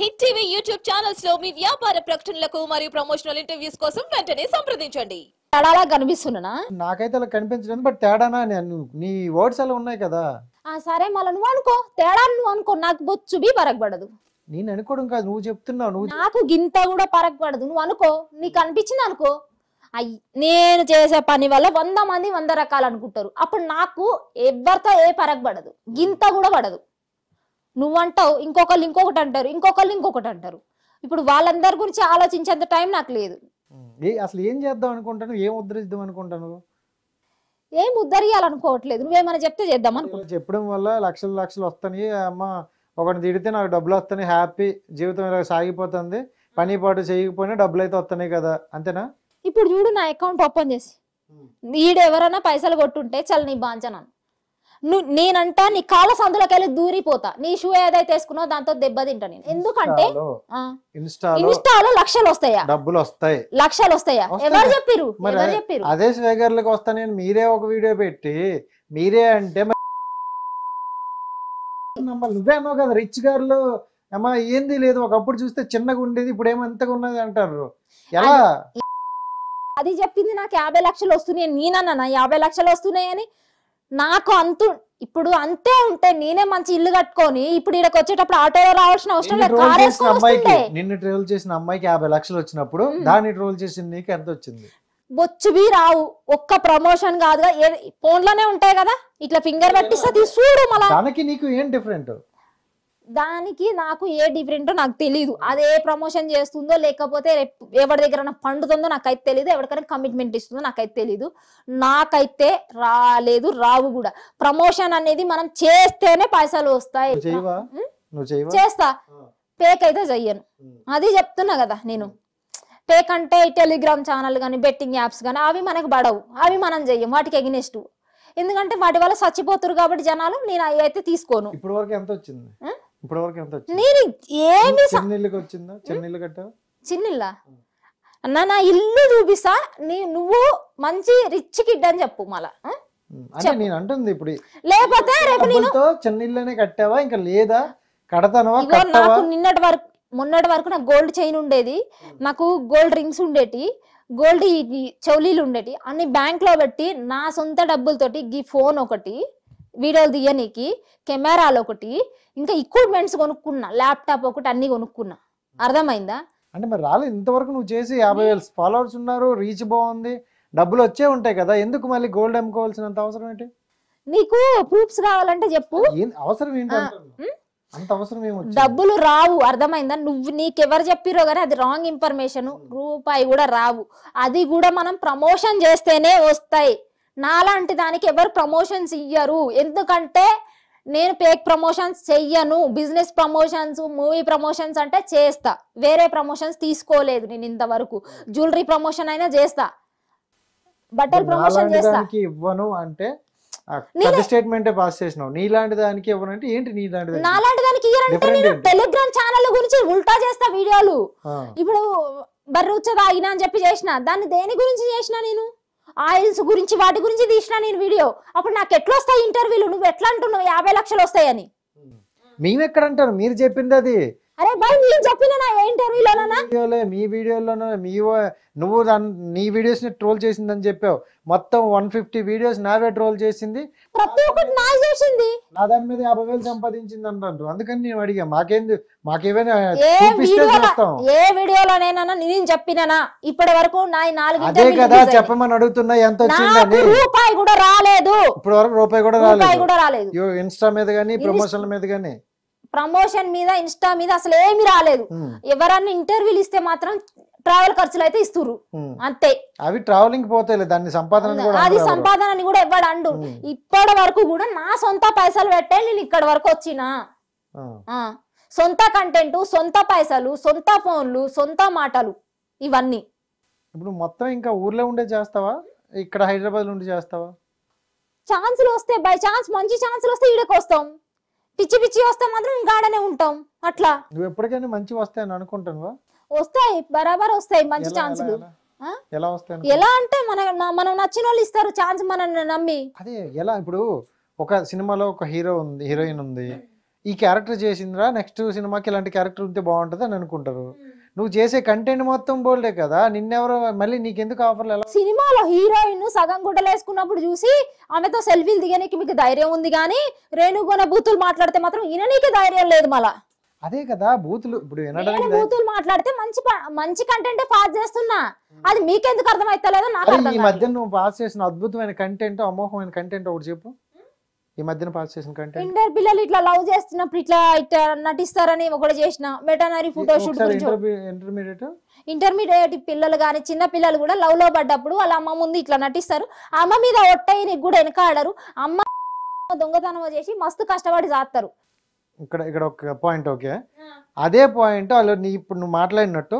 hit TV YouTube channels లో మీ వ్యాపార ప్రకటనలకు మరియు ప్రమోషనల్ ఇంటర్వ్యూస్ కోసం వెంటనే సంప్రదించండి తేడాలా కనిపిస్తున్నా నాకైతే అలా కనిపించలేదు బట్ తేడానా నేను నీ వర్డ్స్ అలా ఉన్నాయి కదా ఆ సరే మళ్ళీ నువ్వు అనుకో తేడా నువ్వు అనుకో నాకు బొచ్చు బి పరగబడదు నేను అనుకోవడం కాదు నువ్వు చెప్తున్నావు నువ్వు నాకు గింత కూడా పరగబడదు నువ్వు అనుకో నీకు అనిపించింది అనుకో అయ్యి నేను చేసే పని వల్ల వంద మంది వంద రకాలు అనుకుంటారు అప్పుడు నాకు ఎవరితో ఏ పరగబడదు గింత కూడా పడదు నువ్వంటావు ఇంకొకళ్ళు ఇంకొకటి అంటారు ఇంకొకళ్ళు ఇంకొకటి అంటారు ఇప్పుడు వాళ్ళందరి గురించి ఆలోచించేంత టైం నాకు లేదు అసలు ఏం చేద్దాం అనుకుంటాను ఏం ఉద్ధరిద్దాం అనుకుంటాను ఏం ఉద్ధరియాలనుకోవట్లేదు నువ్వేమైనా చెప్తే చేద్దాం అనుకుంటా చెప్పడం వల్ల లక్షలు లక్షలు వస్తాయి అమ్మ ఒకటి తిడితే నాకు డబ్బులు వస్తాయి హ్యాపీ జీవితం ఇలా సాగిపోతుంది పని పాటు చేయకపోయినా డబ్బులు అయితే వస్తున్నాయి కదా అంతేనా ఇప్పుడు చూడు నా అకౌంట్ ఓపెన్ చేసి ఈడెవరైనా పైసలు కొట్టుంటే చల్ నీ బాంచనాను నువ్వు నేనంటా నీ కాళ్ళ సందులోకి వెళ్ళి దూరిపోతా నీ షూ ఏదైతే వేసుకున్నావు దాంతో దెబ్బతింటా నేను ఎందుకంటే ఇన్స్టాలో లక్షలు వస్తాయా డబ్బులు వస్తాయి లక్షలు వస్తాయా ఎవరు చెప్పారు ఎవరు అదే- అదే స్వేగర్లకు వస్తా నేను మీరే ఒక వీడియో పెట్టి మీరే అంటే మరి నువ్వే అన్నావు కదా రిచ్ గారులు అమ్మా ఏంది లేదు ఒకప్పుడు చూస్తే చిన్నగా ఉండేది ఇప్పుడు ఏమంతగా ఉన్నది అంటారు ఎలా అది చెప్పింది నాకు యాభై లక్షలు వస్తున్నాయి నేనన్నా యాభై లక్షలు వస్తున్నాయని నాకు అంతు ఇప్పుడు అంతే ఉంటే నేనే మంచి ఇల్లు కట్టుకొని ఇప్పుడు ఇక్కడికి వచ్చేటప్పుడు ఆటోలో రావాల్సిన అవసరం లేదు నిన్ను ట్రోల్ చేసిన అమ్మాయికి యాభై లక్షలు వచ్చినప్పుడు దాన్ని ట్రోల్ చేసిన నీకు ఎంత వచ్చింది బొచ్చువి రావు ఒక్క ప్రమోషన్ కాదుగా ఫోన్ లోనే ఉంటాయి కదా ఇట్లా ఫింగర్ పెట్టిస్తే చూడు మళ్ళా నీకు ఏం డిఫరెంట్ దానికి నాకు ఏ డిఫరెంటో నాకు తెలియదు అది ఏ ప్రమోషన్ చేస్తుందో లేకపోతే ఎవరి దగ్గర పండుతుందో నాకైతే తెలియదు ఎవరికైనా కమిట్మెంట్ ఇస్తుందో నాకైతే తెలియదు నాకైతే రాలేదు రావు కూడా ప్రమోషన్ అనేది మనం చేస్తేనే పైసలు వస్తాయి చేస్తా పేక్ అయితే చెయ్యను అది చెప్తున్నా కదా నేను పేక్ అంటే టెలిగ్రామ్ ఛానల్ కానీ బెట్టింగ్ యాప్స్ కానీ అవి మనకు పడవు అవి మనం చెయ్యం వాటికి ఎగ్నెస్ట్ ఎందుకంటే వాటి వల్ల చచ్చిపోతురు కాబట్టి జనాలు నేను అవి అయితే తీసుకోను ఇప్పుడు వరకు ఎంత వచ్చింది ఎంత నేను ఏమి చిన్నిల్లు వచ్చిందా చిన్నిల్లు చిన్నిల్లా అన్న నా ఇల్లు చూపిస్తా నీ నువ్వు మంచి రిచ్ కిడ్ అని చెప్పు మళ్ళా నేను అంటుంది ఇప్పుడు లేకపోతే రేపు నేను కట్టావా ఇంకా లేదా కడతానవా నాకు నిన్నటి వరకు మొన్నటి వరకు నాకు గోల్డ్ చైన్ ఉండేది నాకు గోల్డ్ రింగ్స్ ఉండేటి గోల్డ్ చౌలీలు ఉండేటి అన్ని లో పెట్టి నా సొంత డబ్బులతోటి గీ ఫోన్ ఒకటి వీడియోలు తీయనీకి కెమెరాలు ఒకటి ఇంకా ఎక్విప్మెంట్స్ కొనుక్కున్నా ల్యాప్టాప్ ఒకటి అన్ని కొనుక్కున్నా అర్థమైందా అంటే మరి రాలేదు ఇంతవరకు నువ్వు చేసి యాభై వేలు ఫాలోవర్స్ ఉన్నారు రీచ్ బాగుంది డబ్బులు వచ్చే ఉంటాయి కదా ఎందుకు మళ్ళీ గోల్డ్ అమ్ముకోవాల్సినంత అవసరం ఏంటి నీకు ప్రూఫ్స్ కావాలంటే చెప్పు అవసరం ఏంటి అంత అవసరం ఏమొచ్చింది డబ్బులు రావు అర్థమైందా నువ్వు నీకెవరు చెప్పిరో కానీ అది రాంగ్ ఇన్ఫర్మేషన్ రూపాయి కూడా రావు అది కూడా మనం ప్రమోషన్ చేస్తేనే వస్తాయి నాలాంటి దానికి ఎవరు ప్రమోషన్స్ ఇయ్యరు ఎందుకంటే నేను పేక్ ప్రమోషన్స్ చెయ్యను బిజినెస్ ప్రమోషన్స్ మూవీ ప్రమోషన్స్ అంటే చేస్తా వేరే ప్రమోషన్స్ తీసుకోలేదు నేను ఇంతవరకు జ్యువెలరీ ప్రమోషన్ అయినా చేస్తా బట్టల ప్రమోషన్ చేస్తా ఇవ్వను అంటే స్టేట్మెంట్ దానికి నాలాంటి దానికి టెలిగ్రామ్ ఛానల్ గురించి ఉల్టా చేస్తా వీడియోలు ఇప్పుడు బర్రుచ్చదా అయినా అని చెప్పి చేసిన దాన్ని దేని గురించి చేసిన నేను ఆయిల్స్ గురించి వాటి గురించి తీసిన నేను వీడియో అప్పుడు నాకు ఎట్లా వస్తాయి ఇంటర్వ్యూలు నువ్వు ఎట్లా అంటున్నావు యాభై లక్షలు వస్తాయని మేమెక్కడ అంటారు మీరు చెప్పింది అది అరే బాయ్ నేను చెప్పినా ఇంటర్వ్యూలోనా వీడియోలే మీ వీడియోలోనే మీ నువ్వు నీ వీడియోస్ ని ట్రోల్ చేసిందని చెప్పావు మొత్తం వన్ ఫిఫ్టీ వీడియోస్ నావే ట్రోల్ చేసింది ప్రతి ఒక్కటి నా చేసింది నా దాని మీద యాభై వేలు సంపాదించింది అంటారు అందుకని నేను అడిగా మాకేంది మాకేమైనా ఏ వీడియోలో నేనా నేను చెప్పినానా ఇప్పటి వరకు నా నాలుగు అదే కదా చెప్పమని అడుగుతున్నా ఎంత వచ్చిందని రూపాయి కూడా రాలేదు ఇప్పటి వరకు రూపాయి కూడా రాలేదు ఇన్స్టా మీద కానీ ప్రమోషన్ల మీద కానీ ప్రమోషన్ మీద ఇన్స్టా మీద అసలు ఏమి రాలేదు ఎవరన్నా ఇంటర్వ్యూలు ఇస్తే మాత్రం ట్రావెల్ ఖర్చులు అయితే ఇస్తురు అంతే అవి ట్రావెలింగ్ పోతే దాన్ని సంపాదన కూడా ఇవ్వడు అండు ఇప్పటి వరకు కూడా నా సొంత పైసలు పెట్టే నేను ఇక్కడ వరకు వచ్చిన సొంత కంటెంట్ సొంత పైసలు సొంత ఫోన్లు సొంత మాటలు ఇవన్నీ ఇప్పుడు మొత్తం ఇంకా ఊర్లో ఉండే చేస్తావా ఇక్కడ హైదరాబాద్ ఉండి చేస్తావా ఛాన్స్లు వస్తే బై ఛాన్స్ మంచి ఛాన్సులు వస్తే ఈడకి వస్తాం పిచ్చి పిచ్చి వస్తే మాత్రం గాడనే ఉంటాం అట్లా నువ్వు ఎప్పటికైనా మంచి వస్తాయని అనుకుంటావా వస్తాయి బరాబర్ వస్తాయి మంచి ఎలా, ఛాన్సులు ఎలా, వస్తాయి ఎలా అంటే మన మనం నచ్చిన వాళ్ళు ఇస్తారు ఛాన్స్ మనల్ని నమ్మి అదే ఎలా ఇప్పుడు ఒక సినిమాలో ఒక హీరో ఉంది హీరోయిన్ ఉంది ఈ క్యారెక్టర్ చేసిందిరా నెక్స్ట్ సినిమాకి ఇలాంటి క్యారెక్టర్ ఉంటే బాగుంటుంది అని అనుకుంటారు నువ్వు చేసే కంటెంట్ మొత్తం బోల్డే కదా నిన్నెవరో మళ్ళీ నీకు ఎందుకు ఎలా సినిమాలో హీరోయిన్ సగం గుడ్డలేసుకున్నప్పుడు చూసి ఆమెతో సెల్ఫీలు దిగనీకి మీకు ధైర్యం ఉంది కానీ రేణుగొన బూతులు మాట్లాడితే మాత్రం నీకు ధైర్యం లేదు మళ్ళా అదే కదా బూతులు ఇప్పుడు వినడానికి బూతులు మాట్లాడితే మంచి మంచి కంటెంట్ పాస్ చేస్తున్నా అది మీకెందుకు అర్థమైతలేదో నాకు అరే, అర్థం ఈ మధ్య నువ్వు పాస్ చేసిన అద్భుతమైన కంటెంట్ అమోఘమైన కంటెంట్ ఒకటి చెప్పు ఈ మధ్యన పాస్ చేసిన కంటెంట్ ఇంటర్ పిల్లలు ఇట్లా లవ్ చేస్తున్నప్పుడు ఇట్లా ఇట్లా నటిస్తారని ఒకటి చేసిన veterinary photo shoot intermediate intermediate పిల్లలు కానీ చిన్న పిల్లలు కూడా లవ్ లో పడ్డప్పుడు వాళ్ళ అమ్మ ముందు ఇట్లా నటిస్తారు అమ్మ మీద ఒట్టయి కూడా వెనకాడరు అమ్మ దొంగతనం చేసి మస్తు కష్టపడి సాస్తారు ఇక్కడ ఇక్కడ ఒక పాయింట్ ఓకే అదే పాయింట్ వాళ్ళు నీ ఇప్పుడు నువ్వు మాట్లాడినట్టు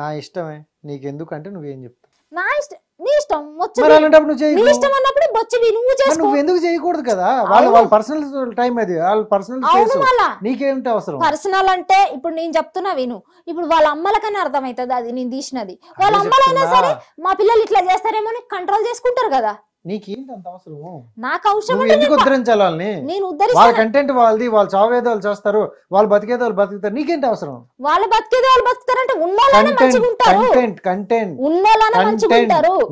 నా ఇష్టమే నీకెందుకంటే నువ్వేం చెప్తావు నా ఇష్టం నీ ఇష్టం ఇష్టం అన్నప్పుడు నువ్వు ఎందుకు చేయకూడదు కదా వాళ్ళు వాళ్ళ పర్సనల్ టైం అది పర్సనల్ పర్సనల్ అంటే ఇప్పుడు నేను చెప్తున్నా విను ఇప్పుడు వాళ్ళ అమ్మలకైనా అర్థమవుతుంది అది నేను తీసినది వాళ్ళ అమ్మలైనా సరే మా పిల్లలు ఇట్లా చేస్తారేమో కంట్రోల్ చేసుకుంటారు కదా నాకు అవసరం ఎందుకు కంటెంట్ వాళ్ళది వాళ్ళు చావేదో వాళ్ళు చేస్తారు వాళ్ళు బతికేదో వాళ్ళు బతుకుతారు నీకేంటి అవసరం వాళ్ళు బతికేది వాళ్ళు కంటెంట్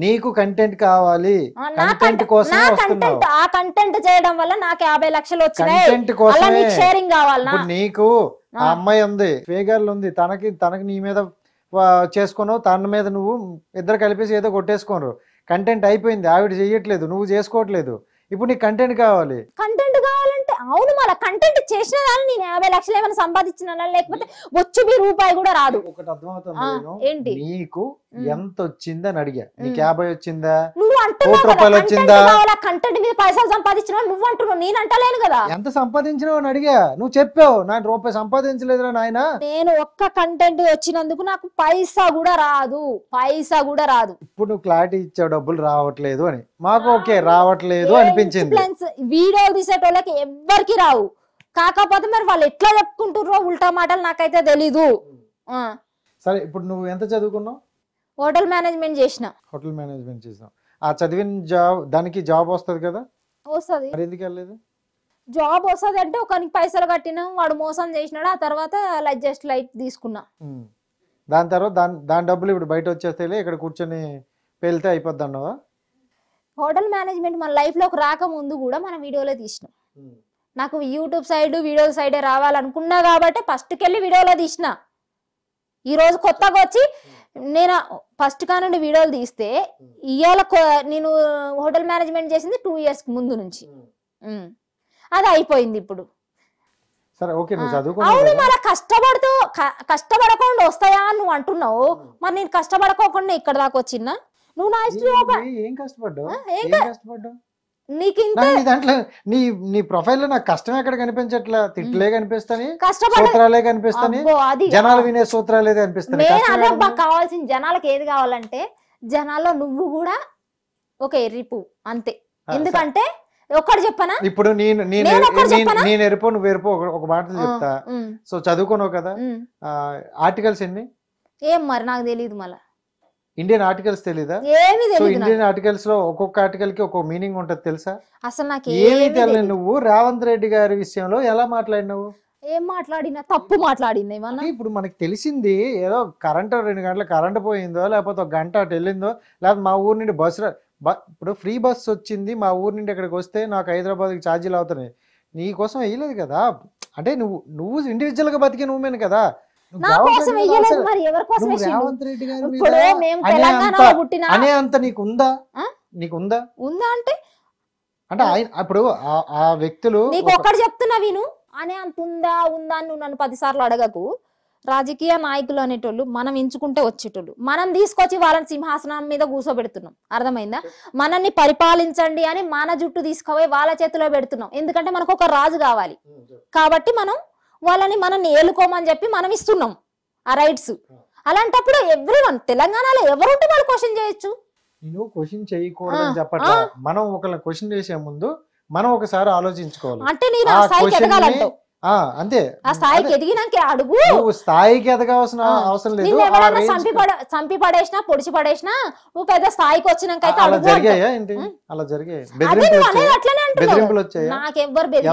నీకు కంటెంట్ కావాలి కంటెంట్ కోసం ఆ కంటెంట్ చేయడం వల్ల నాకు యాభై లక్షలు వచ్చినాయి కోసం నీకు ఆ అమ్మాయి ఉంది ఫేగర్లు ఉంది తనకి తనకి నీ మీద చేసుకున్నావు తన మీద నువ్వు ఇద్దరు కలిపేసి ఏదో కొట్టేసుకోరు కంటెంట్ అయిపోయింది ఆవిడ చేయట్లేదు నువ్వు చేసుకోవట్లేదు ఇప్పుడు నీకు కంటెంట్ కావాలి కంటెంట్ కావాలంటే అవును మన కంటెంట్ చేసిన దాన్ని నేను యాభై లక్షలు ఏమైనా సంపాదించిన లేకపోతే మీ రూపాయి కూడా రాదు ఒకటి అర్థమవుతుంది ఏంటి నీకు ఎంత వచ్చిందా అని అడిగా నీకు యాభై వచ్చిందా కోటి రూపాయలు వచ్చిందా కంటెంట్ మీద పైసలు సంపాదించిన నువ్వు అంటున్నావు నేను అంటలేను కదా ఎంత సంపాదించినావు అని అడిగా నువ్వు చెప్పావు నా రూపాయి సంపాదించలేదురా నాయన నేను ఒక్క కంటెంట్ వచ్చినందుకు నాకు పైసా కూడా రాదు పైసా కూడా రాదు ఇప్పుడు నువ్వు క్లారిటీ ఇచ్చావు డబ్బులు రావట్లేదు అని మాకు ఓకే రావట్లేదు అనిపించింది వీడియో తీసేటోళ్ళకి ఎవ్వరికి రావు కాకపోతే మరి వాళ్ళు ఎట్లా చెప్పుకుంటుర్రో ఉల్టా మాటలు నాకైతే తెలీదు సరే ఇప్పుడు నువ్వు ఎంత చదువుకున్నావు హోటల్ మేనేజ్మెంట్ చేసిన హోటల్ మేనేజ్మెంట్ చేసినా ఆ చదివిన జాబ్ దానికి జాబ్ వస్తుంది కదా వస్తుంది మరి ఎందుకు వెళ్ళలేదు జాబ్ వస్తుంది అంటే ఒకనికి పైసలు కట్టినాం వాడు మోసం చేసినాడు ఆ తర్వాత లైట్ జస్ట్ లైట్ తీసుకున్నా దాని తర్వాత దాని దాని డబ్బులు ఇప్పుడు బయట వచ్చేస్తే ఇక్కడ కూర్చొని పేలితే అయిపోద్ది అన్నవా హోటల్ మేనేజ్మెంట్ మన లైఫ్లోకి రాకముందు కూడా మనం వీడియోలో తీసినాం నాకు యూట్యూబ్ సైడ్ వీడియో సైడే రావాలనుకున్నా కాబట్టి ఫస్ట్కి వెళ్ళి వీడియోలో తీసిన ఈరోజు కొత్తగా వచ్చి నేను ఫస్ట్ కానుండి వీడియోలు తీస్తే ఇవాళ నేను హోటల్ మేనేజ్మెంట్ చేసింది టూ ఇయర్స్ ముందు నుంచి అది అయిపోయింది ఇప్పుడు అవును మరి కష్టపడుతూ కష్టపడకుండా వస్తాయా అని నువ్వు అంటున్నావు మరి నేను కష్టపడకోకుండా ఇక్కడ దాకా వచ్చిన నువ్వు నా ఇష్టం నీకు దాంట్లో నీ నీ నాకు కష్టం ఎక్కడ జనాలు వినే సూత్రాలే కావాల్సిన జనాలకు ఏది కావాలంటే జనాల్లో నువ్వు కూడా ఒక ఎరుపు అంతే ఎందుకంటే ఒక్కడు చెప్పనా ఇప్పుడు నేను నేను ఎరుపు నువ్వు ఎరుపు ఒక మాట చెప్తా సో చదువుకోను కదా ఆర్టికల్స్ ఎన్ని ఏం మరి నాకు తెలియదు మళ్ళీ ఇండియన్ ఆర్టికల్స్ తెలీదా సో ఇండియన్ ఆర్టికల్స్ లో ఒక్కొక్క ఆర్టికల్ కి ఒక్కొక్క మీనింగ్ ఉంటుంది తెలుసా అసలు నాకు ఏమీ తెలియదు నువ్వు రేవంత్ రెడ్డి గారి విషయంలో ఎలా మాట్లాడినావు ఏం మాట్లాడినా తప్పు మాట్లాడింది ఇప్పుడు మనకి తెలిసింది ఏదో కరెంట్ రెండు గంటల కరెంట్ పోయిందో లేకపోతే ఒక గంట అటు వెళ్ళిందో లేకపోతే మా ఊరు నుండి బస్సు ఇప్పుడు ఫ్రీ బస్ వచ్చింది మా ఊరు నుండి ఇక్కడికి వస్తే నాకు హైదరాబాద్కి ఛార్జీలు అవుతున్నాయి నీ కోసం వేయలేదు కదా అంటే నువ్వు నువ్వు ఇండివిజువల్గా బతికిన నువ్వు కదా నా ఇప్పుడు మేము తెలంగాణలో పుట్టిన అనే అంత నీకు ఉందా నీకు ఉందా ఉందా అంటే అంటే ఆయన అప్పుడు ఆ వ్యక్తులు నీకు ఒక్కడు చెప్తున్నా విను అనే అంత ఉందా ఉందా అని నన్ను పదిసార్లు అడగకు రాజకీయ నాయకులు అనేటోళ్ళు మనం ఎంచుకుంటే వచ్చేటోళ్ళు మనం తీసుకొచ్చి వాళ్ళని సింహాసనం మీద కూర్చోబెడుతున్నాం అర్థమైందా మనల్ని పరిపాలించండి అని మన జుట్టు తీసుకుపోయి వాళ్ళ చేతిలో పెడుతున్నాం ఎందుకంటే మనకు ఒక రాజు కావాలి కాబట్టి మనం వాళ్ళని మనం ఏలుకోమని చెప్పి మనం ఇస్తున్నాం ఆ రైట్స్ అలాంటప్పుడు ఎవ్రీ వన్ తెలంగాణలో ఎవరుంటే వాళ్ళు క్వశ్చన్ చేయొచ్చు నేను క్వశ్చన్ చేయకూడదని మనం ఒకళ్ళని క్వశ్చన్ చేసే ముందు మనం ఒకసారి ఆలోచించుకోవాలి అంటే నేను అంతే ఆ స్థాయికి ఎదిగినాక అడుగు స్థాయికి ఎదగాల్సిన అవసరం లేదు చంపి పడేసినా పొడిచి పడేసినా నువ్వు పెద్ద స్థాయికి వచ్చినాక అయితే అలా అలా జరిగాయి అట్లనే ఎవ్వరు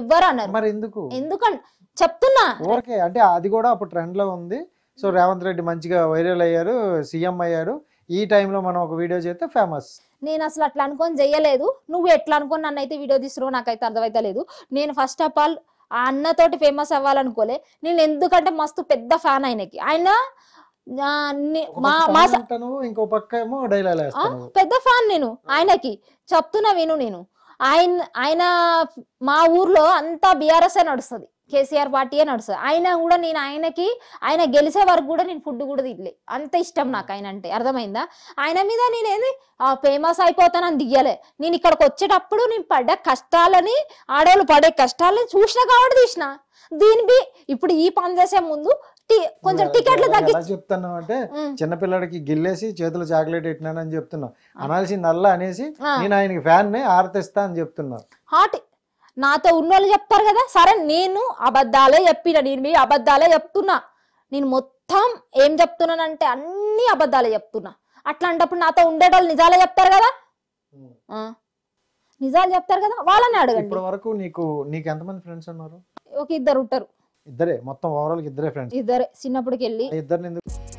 ఎవ్వరు మరి ఎందుకు ఎందుకంటే చెప్తున్నా ఊరికే అంటే అది కూడా అప్పుడు ట్రెండ్ లో ఉంది సో రేవంత్ రెడ్డి మంచిగా వైరల్ అయ్యారు సీఎం అయ్యారు ఈ టైంలో మనం ఒక వీడియో చేస్తే ఫేమస్ నేను అసలు అట్లా అనుకొని చేయలేదు నువ్వు ఎట్లా అనుకొని నన్ను అయితే వీడియో తీసుకురావు నాకైతే అర్థమైతే లేదు నేను ఫస్ట్ ఆఫ్ ఆల్ ఆ అన్నతోటి ఫేమస్ అవ్వాలనుకోలే నేను ఎందుకంటే మస్తు పెద్ద ఫ్యాన్ ఆయనకి ఆయన పెద్ద ఫ్యాన్ నేను ఆయనకి చెప్తున్నా విను నేను ఆయన ఆయన మా ఊర్లో అంతా బిఆర్ఎస్ఏ నడుస్తుంది కేసీఆర్ పార్టీ అని నడుస్తుంది అయినా కూడా నేను ఆయనకి ఆయన గెలిచే వరకు కూడా నేను ఫుడ్ కూడా తిట్లే అంత ఇష్టం నాకు ఆయన అంటే అర్థమైందా ఆయన మీద నేనేది ఫేమస్ అయిపోతానని దిగలే నేను ఇక్కడికి వచ్చేటప్పుడు నేను పడ్డ కష్టాలని ఆడవాళ్ళు పడే కష్టాలని చూసిన కాబట్టి తీసిన దీని ఇప్పుడు ఈ పని చేసే ముందు కొంచెం టికెట్లు తగ్గి చెప్తున్నావు అంటే చిన్నపిల్లడికి గిల్లేసి చేతులు చాక్లెట్ ఇట్టినానని చెప్తున్నావు అనాల్సింది నల్ల అనేసి నేను ఆయనకి ఫ్యాన్ ఆరతిస్తా ఆర్తిస్తా అని చెప్తున్నా హాట్ నాతో ఉన్నోళ్ళు చెప్తారు కదా సరే నేను అబద్ధాలే చెప్పిన నేను మీ అబద్ధాలే చెప్తున్నా నేను మొత్తం ఏం చెప్తున్నానంటే అన్ని అబద్ధాలే చెప్తున్నా అట్లాంటప్పుడు నాతో ఉండేటోళ్ళు నిజాలే చెప్తారు కదా నిజాలు చెప్తారు కదా వాళ్ళని అడగండి వరకు నీకు నీకు ఒక ఇద్దరు ఉంటారు ఇద్దరే మొత్తం ఓవరాల్ ఇద్దరే ఫ్రెండ్స్ ఇద్దరే చిన్నప్పటికి వెళ్ళి ఇద్దరు